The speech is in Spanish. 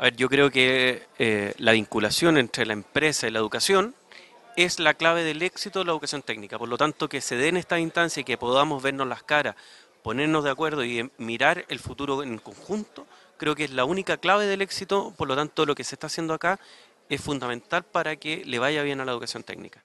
A ver, yo creo que eh, la vinculación entre la empresa y la educación es la clave del éxito de la educación técnica. Por lo tanto, que se den esta instancia y que podamos vernos las caras, ponernos de acuerdo y mirar el futuro en conjunto, creo que es la única clave del éxito. Por lo tanto, lo que se está haciendo acá es fundamental para que le vaya bien a la educación técnica.